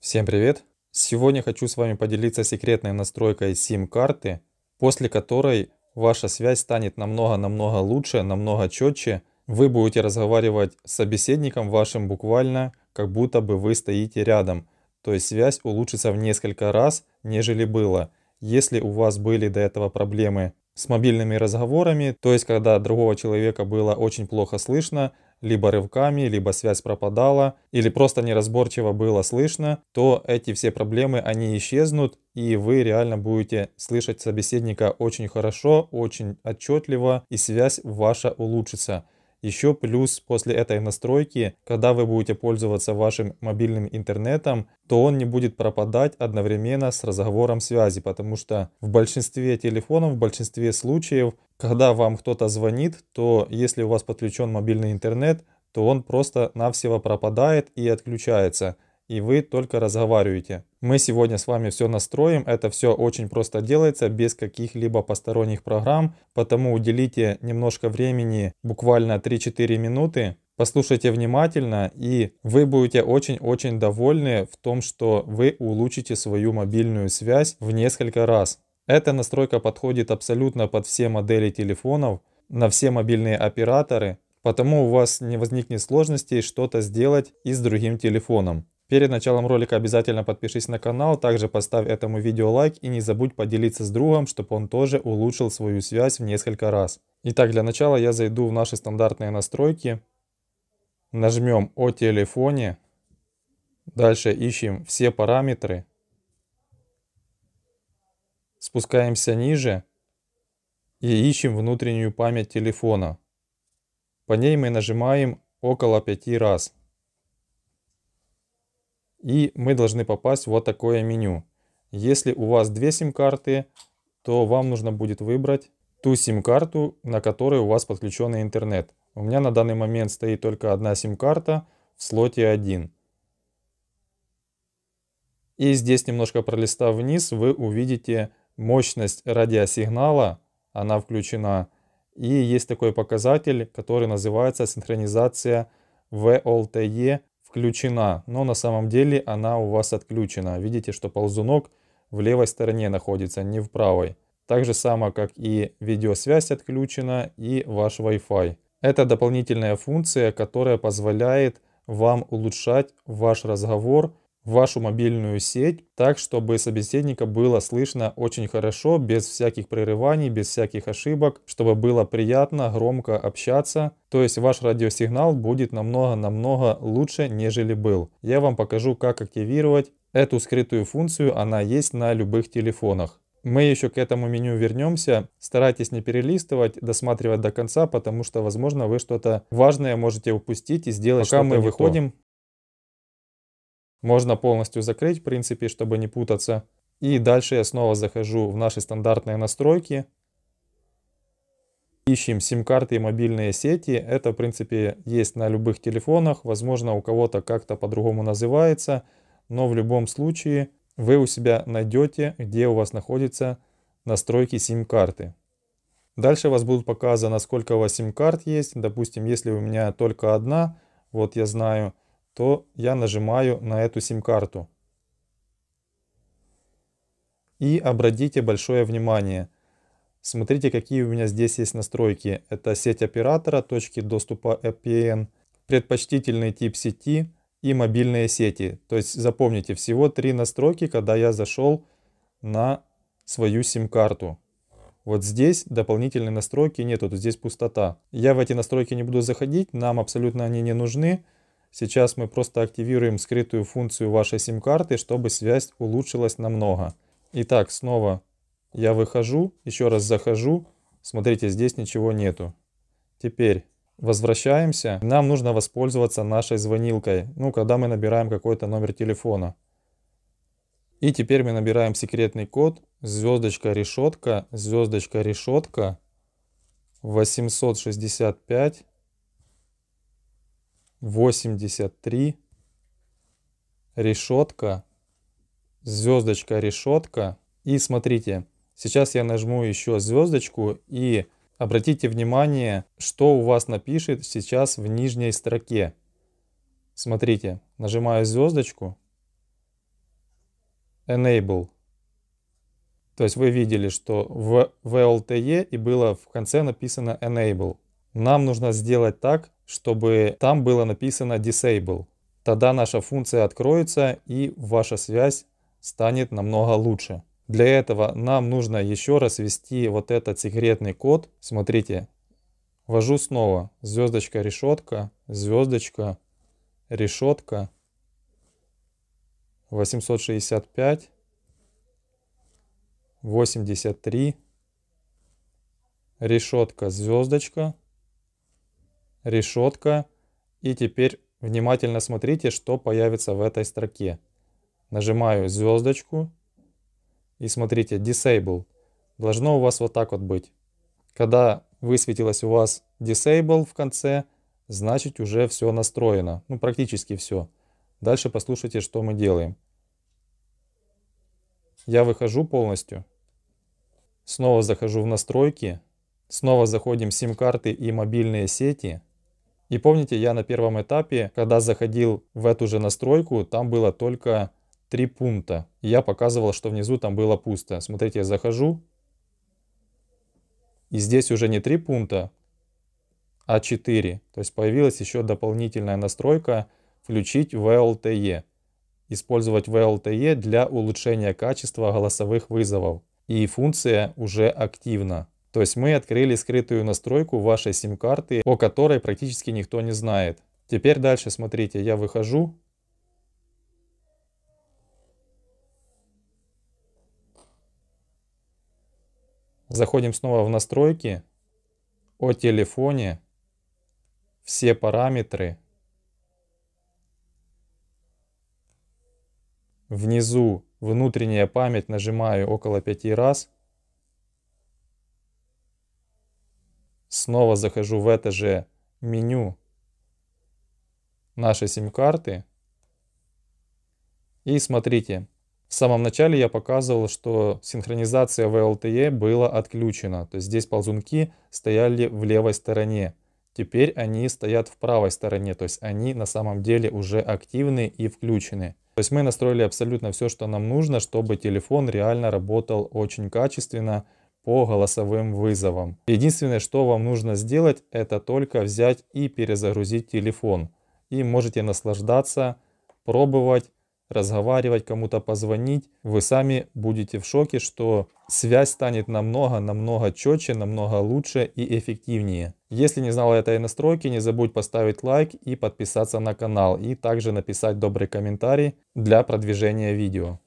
Всем привет! Сегодня хочу с вами поделиться секретной настройкой SIM-карты, после которой ваша связь станет намного-намного лучше, намного четче. Вы будете разговаривать с собеседником вашим буквально, как будто бы вы стоите рядом. То есть связь улучшится в несколько раз, нежели было. Если у вас были до этого проблемы с мобильными разговорами, то есть когда другого человека было очень плохо слышно, либо рывками, либо связь пропадала, или просто неразборчиво было слышно, то эти все проблемы, они исчезнут, и вы реально будете слышать собеседника очень хорошо, очень отчетливо, и связь ваша улучшится. Еще плюс после этой настройки, когда вы будете пользоваться вашим мобильным интернетом, то он не будет пропадать одновременно с разговором связи, потому что в большинстве телефонов, в большинстве случаев, когда вам кто-то звонит, то если у вас подключен мобильный интернет, то он просто-навсего пропадает и отключается – и вы только разговариваете. Мы сегодня с вами все настроим, это все очень просто делается, без каких-либо посторонних программ, потому уделите немножко времени, буквально 3-4 минуты, послушайте внимательно, и вы будете очень-очень довольны в том, что вы улучшите свою мобильную связь в несколько раз. Эта настройка подходит абсолютно под все модели телефонов, на все мобильные операторы, потому у вас не возникнет сложностей что-то сделать и с другим телефоном. Перед началом ролика обязательно подпишись на канал, также поставь этому видео лайк и не забудь поделиться с другом, чтобы он тоже улучшил свою связь в несколько раз. Итак, для начала я зайду в наши стандартные настройки, нажмем о телефоне, дальше ищем все параметры, спускаемся ниже и ищем внутреннюю память телефона. По ней мы нажимаем около 5 раз и мы должны попасть в вот такое меню. Если у вас две сим-карты, то вам нужно будет выбрать ту сим-карту, на которой у вас подключен интернет. У меня на данный момент стоит только одна сим-карта в слоте 1. И здесь немножко пролистав вниз, вы увидите мощность радиосигнала, она включена. И есть такой показатель, который называется синхронизация VLTE включена, но на самом деле она у вас отключена. Видите, что ползунок в левой стороне находится, не в правой. Так же самое, как и видеосвязь отключена и ваш Wi-Fi. Это дополнительная функция, которая позволяет вам улучшать ваш разговор вашу мобильную сеть так, чтобы собеседника было слышно очень хорошо, без всяких прерываний, без всяких ошибок, чтобы было приятно, громко общаться. То есть ваш радиосигнал будет намного-намного лучше, нежели был. Я вам покажу, как активировать эту скрытую функцию, она есть на любых телефонах. Мы еще к этому меню вернемся. Старайтесь не перелистывать, досматривать до конца, потому что, возможно, вы что-то важное можете упустить и сделать что-то Пока мы выходим, можно полностью закрыть, в принципе, чтобы не путаться. И дальше я снова захожу в наши стандартные настройки. Ищем сим-карты и мобильные сети. Это, в принципе, есть на любых телефонах. Возможно, у кого-то как-то по-другому называется. Но в любом случае вы у себя найдете, где у вас находятся настройки сим-карты. Дальше у вас будут показаны, сколько у вас сим-карт есть. Допустим, если у меня только одна, вот я знаю, то я нажимаю на эту сим-карту. И обратите большое внимание. Смотрите, какие у меня здесь есть настройки. Это сеть оператора, точки доступа APN, предпочтительный тип сети и мобильные сети. То есть запомните, всего три настройки, когда я зашел на свою сим-карту. Вот здесь дополнительной настройки нету, здесь пустота. Я в эти настройки не буду заходить, нам абсолютно они не нужны. Сейчас мы просто активируем скрытую функцию вашей сим-карты, чтобы связь улучшилась намного. Итак, снова я выхожу, еще раз захожу. Смотрите, здесь ничего нету. Теперь возвращаемся. Нам нужно воспользоваться нашей звонилкой, ну, когда мы набираем какой-то номер телефона. И теперь мы набираем секретный код звездочка решетка звездочка решетка 865 83, решетка, звездочка, решетка. И смотрите, сейчас я нажму еще звездочку и обратите внимание, что у вас напишет сейчас в нижней строке. Смотрите, нажимаю звездочку, enable. То есть вы видели, что в VLTE и было в конце написано enable. Нам нужно сделать так, чтобы там было написано Disable. Тогда наша функция откроется и ваша связь станет намного лучше. Для этого нам нужно еще раз ввести вот этот секретный код. Смотрите, ввожу снова звездочка, решетка, звездочка, решетка, 865, 83, решетка, звездочка, решетка. И теперь внимательно смотрите, что появится в этой строке. Нажимаю звездочку и смотрите, Disable. Должно у вас вот так вот быть. Когда высветилось у вас Disable в конце, значит уже все настроено. Ну, практически все. Дальше послушайте, что мы делаем. Я выхожу полностью. Снова захожу в настройки. Снова заходим в сим-карты и мобильные сети. И помните, я на первом этапе, когда заходил в эту же настройку, там было только три пункта. я показывал, что внизу там было пусто. Смотрите, я захожу. И здесь уже не три пункта, а 4. То есть появилась еще дополнительная настройка «Включить VLTE». Использовать VLTE для улучшения качества голосовых вызовов. И функция уже активна. То есть мы открыли скрытую настройку вашей сим-карты, о которой практически никто не знает. Теперь дальше смотрите, я выхожу. Заходим снова в настройки, о телефоне, все параметры. Внизу внутренняя память нажимаю около 5 раз. Снова захожу в это же меню нашей сим-карты. И смотрите, в самом начале я показывал, что синхронизация в LTE была отключена. То есть здесь ползунки стояли в левой стороне. Теперь они стоят в правой стороне, то есть они на самом деле уже активны и включены. То есть мы настроили абсолютно все, что нам нужно, чтобы телефон реально работал очень качественно по голосовым вызовам. Единственное, что вам нужно сделать, это только взять и перезагрузить телефон. И можете наслаждаться, пробовать, разговаривать, кому-то позвонить. Вы сами будете в шоке, что связь станет намного-намного четче, намного лучше и эффективнее. Если не знал этой настройки, не забудь поставить лайк и подписаться на канал. И также написать добрый комментарий для продвижения видео.